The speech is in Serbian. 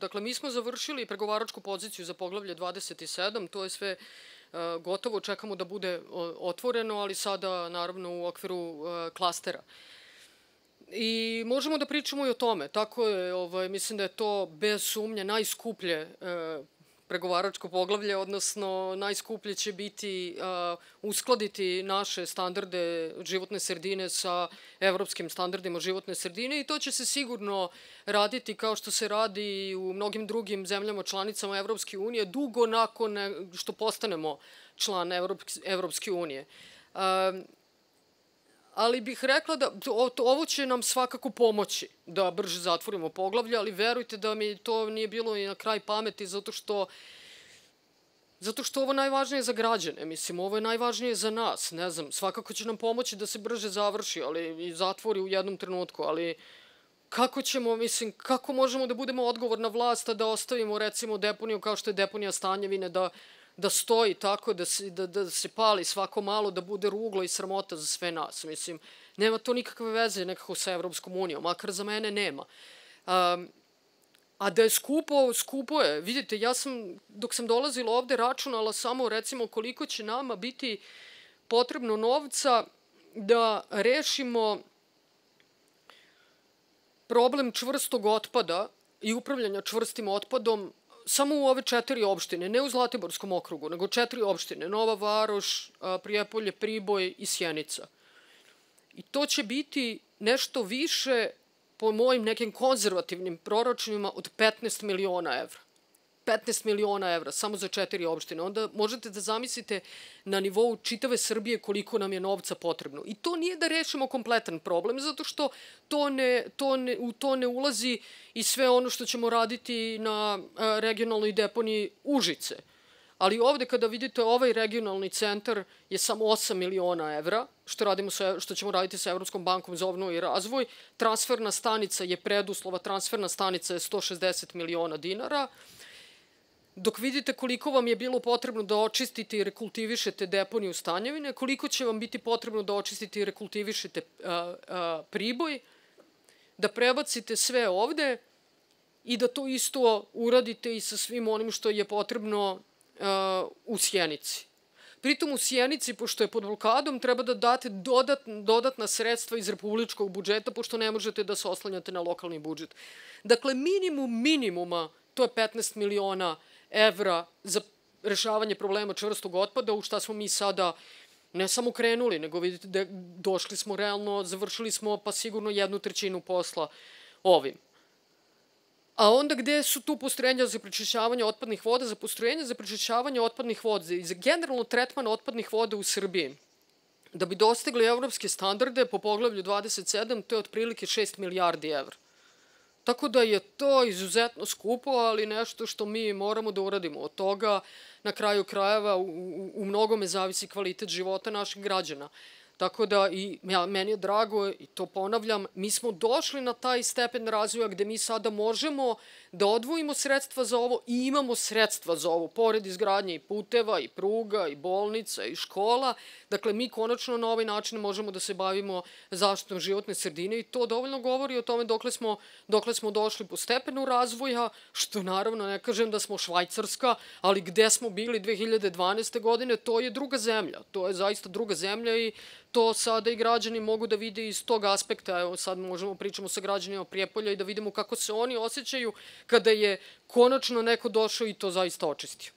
Dakle, mi smo završili pregovaračku poziciju za poglavlje 27, to je sve e, gotovo, čekamo da bude otvoreno, ali sada naravno u okviru e, klastera. I možemo da pričamo i o tome. Tako je, ovaj, mislim da je to bez sumnje najskuplje e, pregovaračko poglavlje, odnosno najskuplje će biti uskladiti naše standarde životne sredine sa evropskim standardima životne sredine i to će se sigurno raditi kao što se radi u mnogim drugim zemljama članicama Evropske unije dugo nakon što postanemo član Evropske unije ali bih rekla da ovo će nam svakako pomoći da brže zatvorimo poglavlje, ali verujte da mi to nije bilo i na kraj pameti zato što Zato što ovo najvažnije za građane, mislim, ovo je najvažnije za nas, ne znam, svakako će nam pomoći da se brže završi, ali i zatvori u jednom trenutku, ali kako ćemo, mislim, kako možemo da budemo odgovorna vlast, a da ostavimo, recimo, deponiju kao što je deponija Stanjevine, da da stoji tako, da se, da, da se pali svako malo, da bude ruglo i sramota za sve nas. Mislim, nema to nikakve veze nekako sa Evropskom unijom, makar za mene nema. Um, A da je skupo, skupo je. Vidite, ja sam, dok sam dolazila ovde, računala samo, recimo, koliko će nama biti potrebno novca da rešimo problem čvrstog otpada i upravljanja čvrstim otpadom samo u ove četiri opštine, ne u Zlatiborskom okrugu, nego četiri opštine, Nova Varoš, Prijepolje, Priboj i Sjenica. I to će biti nešto više, po mojim nekim konzervativnim proračunima, od 15 miliona evra. 15 miliona evra samo za četiri opštine. Onda možete da zamislite na nivou čitave Srbije koliko nam je novca potrebno. I to nije da rešimo kompletan problem, zato što to ne, to ne, u to ne ulazi i sve ono što ćemo raditi na e, regionalnoj deponi Užice. Ali ovde kada vidite ovaj regionalni centar je samo 8 miliona evra, što, radimo sa, što ćemo raditi sa Evropskom bankom za obnovu i razvoj. Transferna stanica je preduslova, transferna stanica je 160 miliona dinara dok vidite koliko vam je bilo potrebno da očistite i rekultivišete deponiju Stanjevine, koliko će vam biti potrebno da očistite i rekultivišete priboj, da prebacite sve ovde i da to isto uradite i sa svim onim što je potrebno u Sjenici. Pritom u Sjenici, pošto je pod blokadom, treba da date dodat, dodatna sredstva iz republičkog budžeta, pošto ne možete da se oslanjate na lokalni budžet. Dakle, minimum minimuma, to je 15 miliona evra evra za rešavanje problema čvrstog otpada, u šta smo mi sada ne samo krenuli, nego vidite da došli smo realno, završili smo pa sigurno jednu trećinu posla ovim. A onda gde su tu postrojenja za prečišćavanje otpadnih voda? Za postrojenja za prečišćavanje otpadnih voda i za generalno tretman otpadnih voda u Srbiji. Da bi dostigli evropske standarde po poglavlju 27, to je otprilike 6 milijardi evra. Tako da je to izuzetno skupo, ali nešto što mi moramo da uradimo. Od toga, na kraju krajeva, u, u, u mnogome zavisi kvalitet života naših građana. Tako da, i, ja, meni je drago, i to ponavljam, mi smo došli na taj stepen razvoja gde mi sada možemo da odvojimo sredstva za ovo i imamo sredstva za ovo, pored izgradnje i puteva, i pruga, i bolnica, i škola. Dakle, mi konačno na ovaj način možemo da se bavimo zaštitom životne sredine i to dovoljno govori o tome dokle smo, dokle smo došli po stepenu razvoja, što naravno ne kažem da smo Švajcarska, ali gde smo bili 2012. godine, to je druga zemlja. To je zaista druga zemlja i to sada i građani mogu da vide iz tog aspekta. Evo sad možemo pričamo sa građanima Prijepolja i da vidimo kako se oni osjećaju kada je konačno neko došao i to zaista očistio.